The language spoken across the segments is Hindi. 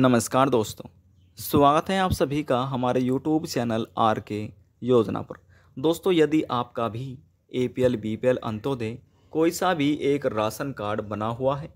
नमस्कार दोस्तों स्वागत है आप सभी का हमारे यूट्यूब चैनल आर के योजना पर दोस्तों यदि आपका भी A P L B P L Antyodaya कोई सा भी एक राशन कार्ड बना हुआ है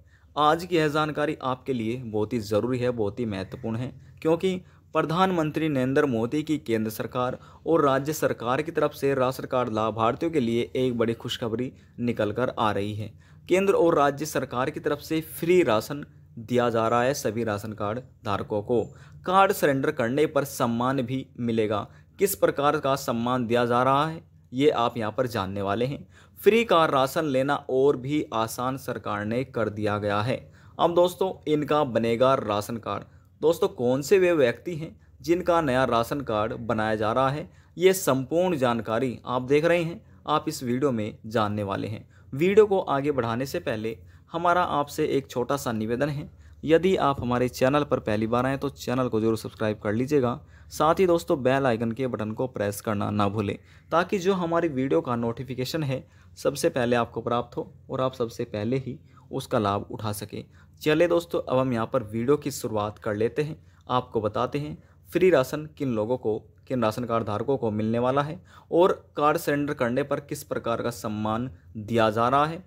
आज की यह जानकारी आपके लिए बहुत ही ज़रूरी है बहुत ही महत्वपूर्ण है क्योंकि प्रधानमंत्री नरेंद्र मोदी की केंद्र सरकार और राज्य सरकार की तरफ से राशन कार्ड लाभार्थियों के लिए एक बड़ी खुशखबरी निकल कर आ रही है केंद्र और राज्य सरकार की तरफ से फ्री राशन दिया जा रहा है सभी राशन कार्ड धारकों को कार्ड सरेंडर करने पर सम्मान भी मिलेगा किस प्रकार का सम्मान दिया जा रहा है ये आप यहाँ पर जानने वाले हैं फ्री का राशन लेना और भी आसान सरकार ने कर दिया गया है अब दोस्तों इनका बनेगा राशन कार्ड दोस्तों कौन से वे व्यक्ति हैं जिनका नया राशन कार्ड बनाया जा रहा है ये संपूर्ण जानकारी आप देख रहे हैं आप इस वीडियो में जानने वाले हैं वीडियो को आगे बढ़ाने से पहले हमारा आपसे एक छोटा सा निवेदन है यदि आप हमारे चैनल पर पहली बार आएँ तो चैनल को जरूर सब्सक्राइब कर लीजिएगा साथ ही दोस्तों बेल आइकन के बटन को प्रेस करना ना भूलें ताकि जो हमारी वीडियो का नोटिफिकेशन है सबसे पहले आपको प्राप्त हो और आप सबसे पहले ही उसका लाभ उठा सकें चले दोस्तों अब हम यहाँ पर वीडियो की शुरुआत कर लेते हैं आपको बताते हैं फ्री राशन किन लोगों को किन राशन कार्ड धारकों को मिलने वाला है और कार्ड सरेंडर करने पर किस प्रकार का सम्मान दिया जा रहा है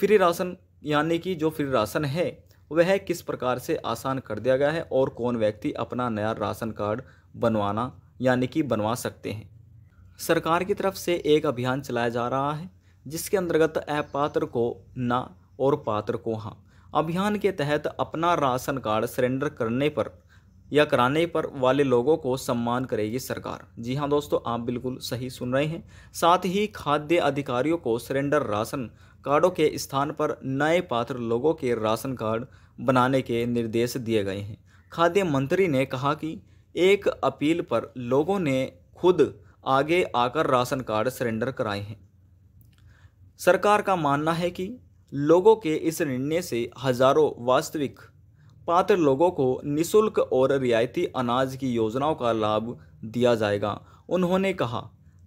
फ्री राशन यानी कि जो फ्री राशन है वह किस प्रकार से आसान कर दिया गया है और कौन व्यक्ति अपना नया राशन कार्ड बनवाना यानी कि बनवा सकते हैं सरकार की तरफ से एक अभियान चलाया जा रहा है जिसके अंतर्गत अपात्र को ना और पात्र को हाँ अभियान के तहत अपना राशन कार्ड सरेंडर करने पर या कराने पर वाले लोगों को सम्मान करेगी सरकार जी हाँ दोस्तों आप बिल्कुल सही सुन रहे हैं साथ ही खाद्य अधिकारियों को सरेंडर राशन कार्डों के स्थान पर नए पात्र लोगों के राशन कार्ड बनाने के निर्देश दिए गए हैं खाद्य मंत्री ने कहा कि एक अपील पर लोगों ने खुद आगे आकर राशन कार्ड सरेंडर कराए हैं सरकार का मानना है कि लोगों के इस निर्णय से हजारों वास्तविक पात्र लोगों को निशुल्क और रियायती अनाज की योजनाओं का लाभ दिया जाएगा उन्होंने कहा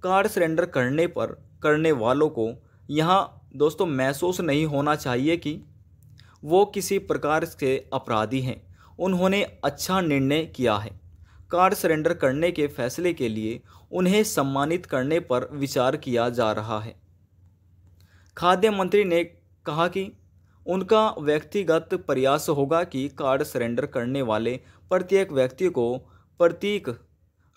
कार्ड सरेंडर करने पर करने वालों को यहाँ दोस्तों महसूस नहीं होना चाहिए कि वो किसी प्रकार के अपराधी हैं उन्होंने अच्छा निर्णय किया है कार्ड सरेंडर करने के फैसले के लिए उन्हें सम्मानित करने पर विचार किया जा रहा है खाद्य मंत्री ने कहा कि उनका व्यक्तिगत प्रयास होगा कि कार्ड सरेंडर करने वाले प्रत्येक व्यक्ति को प्रतीक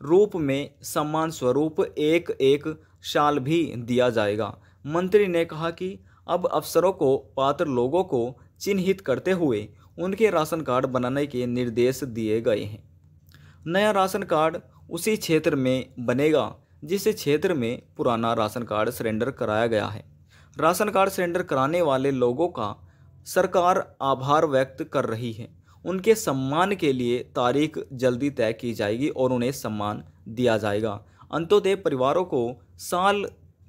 रूप में सम्मान स्वरूप एक एक शाल भी दिया जाएगा मंत्री ने कहा कि अब अफसरों को पात्र लोगों को चिन्हित करते हुए उनके राशन कार्ड बनाने के निर्देश दिए गए हैं नया राशन कार्ड उसी क्षेत्र में बनेगा जिस क्षेत्र में पुराना राशन कार्ड सरेंडर कराया गया है राशन कार्ड सरेंडर कराने वाले लोगों का सरकार आभार व्यक्त कर रही है उनके सम्मान के लिए तारीख जल्दी तय की जाएगी और उन्हें सम्मान दिया जाएगा अंत्योदय परिवारों को साल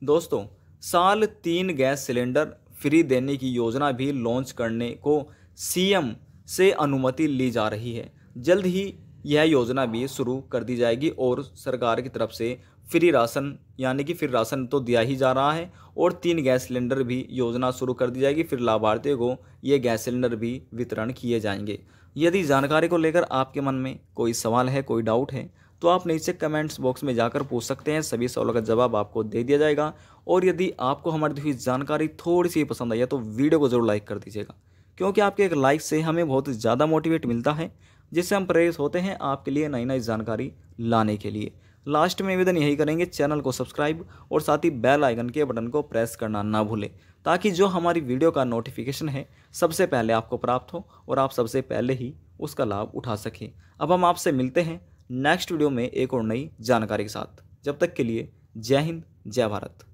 दोस्तों साल तीन गैस सिलेंडर फ्री देने की योजना भी लॉन्च करने को सीएम से अनुमति ली जा रही है जल्द ही यह योजना भी शुरू कर दी जाएगी और सरकार की तरफ से फ्री राशन यानी कि फिर राशन तो दिया ही जा रहा है और तीन गैस सिलेंडर भी योजना शुरू कर दी जाएगी फिर लाभार्थियों को ये गैस सिलेंडर भी वितरण किए जाएंगे यदि जानकारी को लेकर आपके मन में कोई सवाल है कोई डाउट है तो आप नीचे कमेंट्स बॉक्स में जाकर पूछ सकते हैं सभी सवालों का जवाब आपको दे दिया जाएगा और यदि आपको हमारी दी हुई जानकारी थोड़ी सी पसंद आई है तो वीडियो को ज़रूर लाइक कर दीजिएगा क्योंकि आपके एक लाइक से हमें बहुत ज़्यादा मोटिवेट मिलता है जिससे हम प्रेरित होते हैं आपके लिए नई नई जानकारी लाने के लिए लास्ट में निवेदन तो यही करेंगे चैनल को सब्सक्राइब और साथ ही बेल आइकन के बटन को प्रेस करना ना भूलें ताकि जो हमारी वीडियो का नोटिफिकेशन है सबसे पहले आपको प्राप्त हो और आप सबसे पहले ही उसका लाभ उठा सकें अब हम आपसे मिलते हैं नेक्स्ट वीडियो में एक और नई जानकारी के साथ जब तक के लिए जय हिंद जय भारत